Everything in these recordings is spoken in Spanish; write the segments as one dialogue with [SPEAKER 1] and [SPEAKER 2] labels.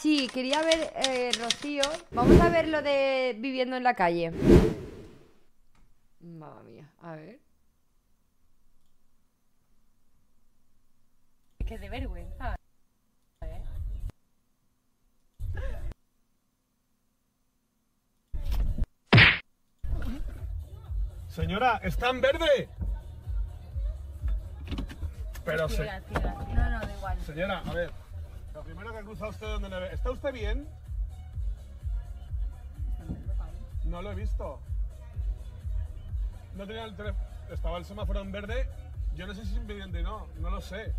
[SPEAKER 1] Sí, quería ver, eh, Rocío. Vamos a ver lo de viviendo en la calle. Mamma mía, a ver. Es que de vergüenza. Señora, está en verde. Pero sí. No, no, da igual. Señora, a ver. Lo primero que cruza usted donde le ve. ¿Está usted bien? No lo he visto. No tenía el Estaba el semáforo en verde. Yo no sé si es impediente o no. No lo sé.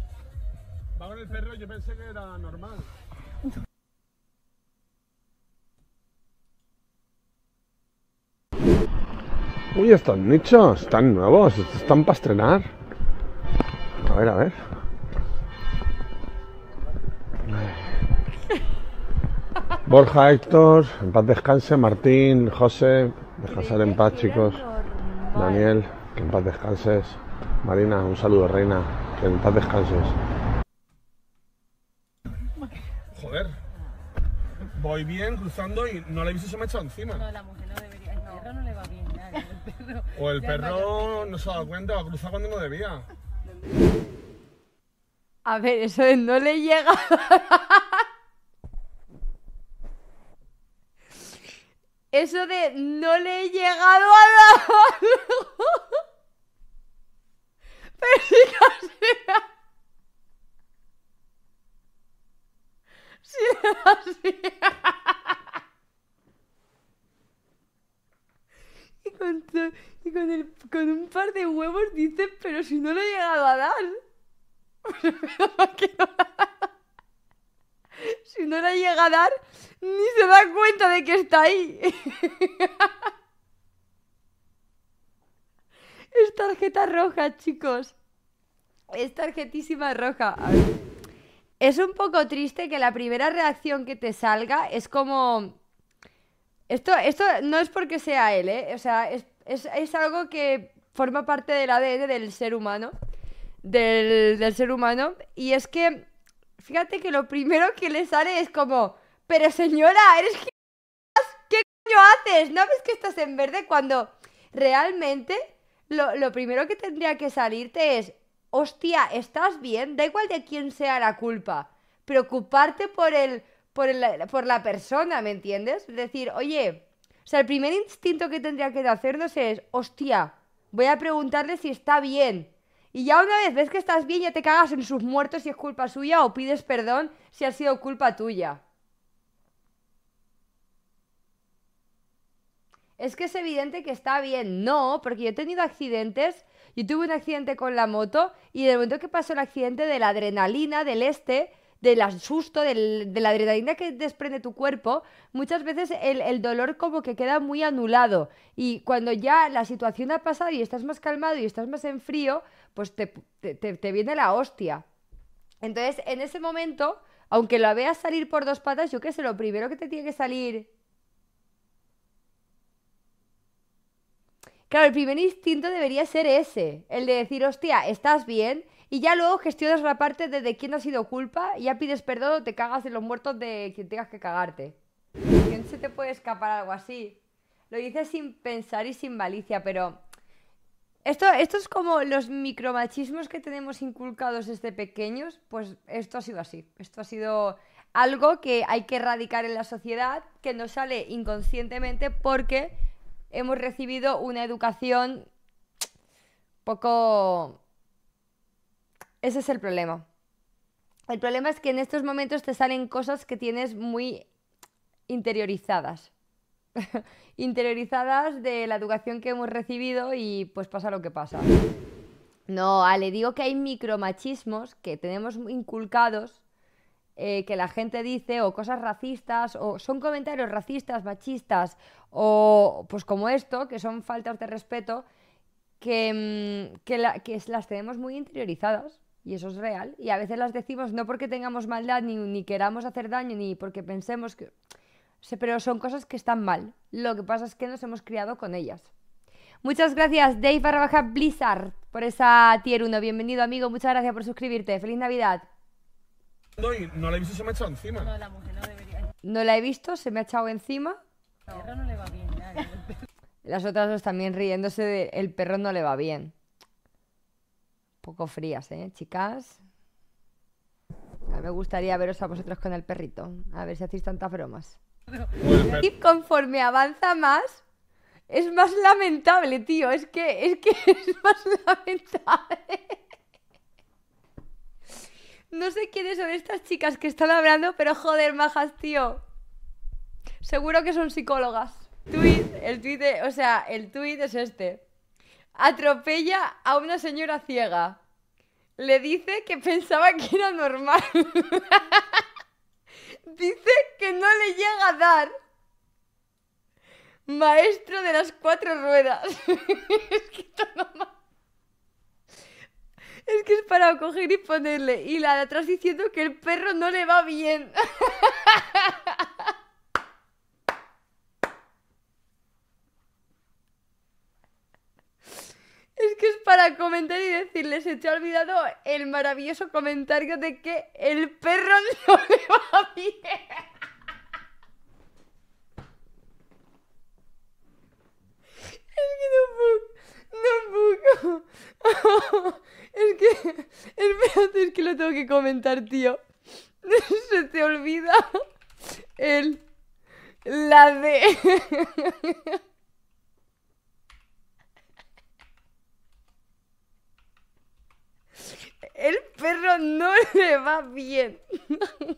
[SPEAKER 1] Va con el perro y yo pensé que era normal. Uy, estos nichos están nuevos, están para estrenar. A ver, a ver. Borja, Héctor, en paz descanse, Martín, José, descansar en paz chicos, Daniel, que en paz descanses, Marina, un saludo reina, que en paz descanses. Joder, voy bien cruzando y no le he visto se me ha echado encima. No, la mujer no debería, el perro no le va bien, ya, O el perro no se ha dado cuenta, va a cruzar cuando no debía. A ver, eso no le llega. Eso de no le he llegado a dar. Pero si casi Si le Y, con, con, el, con un par de huevos dices, pero si no lo he llegado a dar. si no la llega a dar, ni se da cuenta de que está ahí. es tarjeta roja, chicos. Es tarjetísima roja. Es un poco triste que la primera reacción que te salga es como... Esto, esto no es porque sea él, ¿eh? O sea, es, algo que forma parte del ADN del ser humano. Del, del ser humano. Y es que Fíjate que lo primero que le sale es como, pero señora, eres ¿qué coño haces? ¿No ves que estás en verde cuando realmente lo, primero que tendría que salirte es, hostia, ¿estás bien? Da igual de quién sea la culpa. Preocuparte por el, por, la persona, ¿me entiendes? Es Decir, oye, o sea, el primer instinto que tendría que hacernos es, hostia, voy a preguntarle si está bien. Y ya una vez ves que estás bien, ya te cagas en sus muertos si es culpa suya o pides perdón si ha sido culpa tuya. Es que es evidente que está bien. No, porque yo he tenido accidentes. Yo tuve un accidente con la moto y del momento que pasó el accidente de la adrenalina del este, del asusto, de la adrenalina que desprende tu cuerpo, muchas veces el, el, dolor como que queda muy anulado. Y cuando ya la situación ha pasado y estás más calmado y estás más en frío, pues te, viene la hostia. Entonces, en ese momento, aunque la veas salir por dos patas, yo qué sé, lo primero que te tiene que salir. Claro, el primer instinto debería ser ese, el de decir, hostia, estás bien, y ya luego gestionas la parte de, de quién ha sido culpa, y ya pides perdón o te cagas de los muertos de quien tengas que cagarte. ¿Quién se te puede escapar algo así? Lo dices sin pensar y sin malicia, pero esto, es como los micromachismos que tenemos inculcados desde pequeños, pues esto ha sido así. Esto ha sido algo que hay que erradicar en la sociedad, que nos sale inconscientemente porque hemos recibido una educación poco... Ese es el problema. El problema es que en estos momentos te salen cosas que tienes muy interiorizadas. interiorizadas de la educación que hemos recibido y pues pasa lo que pasa. No, le digo que hay micromachismos que tenemos inculcados, eh, que la gente dice, o cosas racistas, o son comentarios racistas, machistas, o pues como esto, que son faltas de respeto, mm, que, las tenemos muy interiorizadas, y eso es real, y a veces las decimos no porque tengamos maldad, ni, ni queramos hacer daño, ni porque pensemos que, pero son cosas que están mal. Lo que pasa es que nos hemos criado con ellas. Muchas gracias, Dave barra baja Blizzard, por esa tier 1. Bienvenido, amigo. Muchas gracias por suscribirte. ¡Feliz Navidad! No, la he visto, se me ha echado encima. No, la mujer no debería. No la he visto, se me ha echado encima. El perro no le va bien, Las otras dos también riéndose de el perro no le va bien. Poco frías, ¿eh, chicas? me gustaría veros a vosotros con el perrito. A ver si hacéis tantas bromas. Y conforme avanza más, es más lamentable, tío. Es que es, que es más lamentable. No sé quiénes son estas chicas que están hablando, pero joder, majas, tío. Seguro que son psicólogas. Tweet, el tweet, o sea, el tweet es este. Atropella a una señora ciega. Le dice que pensaba que era normal. Dice que no le llega a dar. Maestro de las cuatro ruedas. es que Es que es para coger y ponerle. Y la de atrás diciendo que el perro no le va bien. comentar y decirles, se te ha olvidado el maravilloso comentario de que el perro no le va bien. Es que no puedo. No puedo. Es que. es que lo tengo que comentar, tío. Se te olvida el. La de. no le va bien.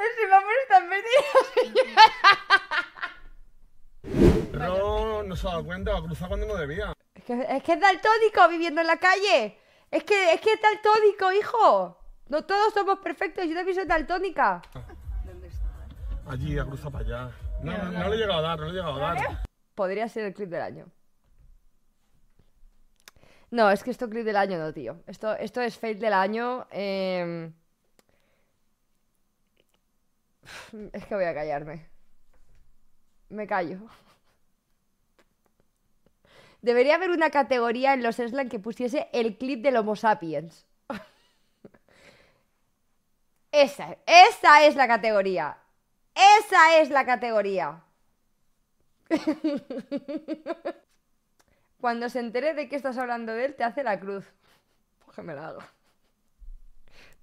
[SPEAKER 1] El semáforo está perdido. Pero no se ha dado cuenta, ha cruzado cuando no debía. Es que, es que es daltónico viviendo en la calle. Es que es, que es daltónico, hijo. No todos somos perfectos, yo también soy daltónica. ¿Dónde ah. está? Allí, a cruzar para allá. No, no, le he llegado a dar, no lo he llegado a dar podría ser el clip del año. No, es que esto clip del año no, tío. Esto, esto es fail del año. Em, es que voy a callarme. Me callo. Debería haber una categoría en los Slam que pusiese el clip del Homo sapiens. esa es la categoría. Esa es la categoría. Cuando se entere de que estás hablando de él, te hace la cruz. Pues la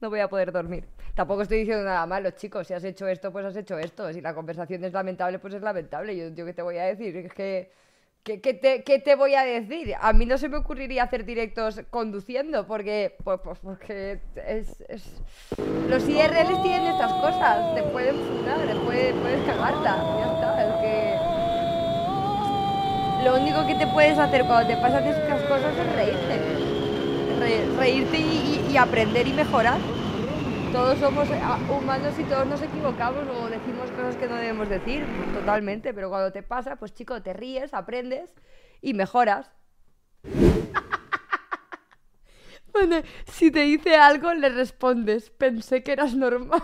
[SPEAKER 1] No voy a poder dormir. Tampoco estoy diciendo nada malo, chicos. Si has hecho esto, pues has hecho esto. Si la conversación es lamentable, pues es lamentable. Yo, yo ¿qué te voy a decir? Es que... ¿Qué, te, voy a decir? A mí no se me ocurriría hacer directos conduciendo porque, pues, porque los IRLs tienen estas cosas. Te pueden fumar, te pueden, puedes cagarte. Ya está, que lo único que te puedes hacer cuando te pasan estas cosas es reírte. reírte y, aprender y mejorar. Todos somos ah, humanos y todos nos equivocamos o decimos cosas que no debemos decir, totalmente, pero cuando te pasa, pues chico, te ríes, aprendes y mejoras. bueno, si te dice algo, le respondes, pensé que eras normal.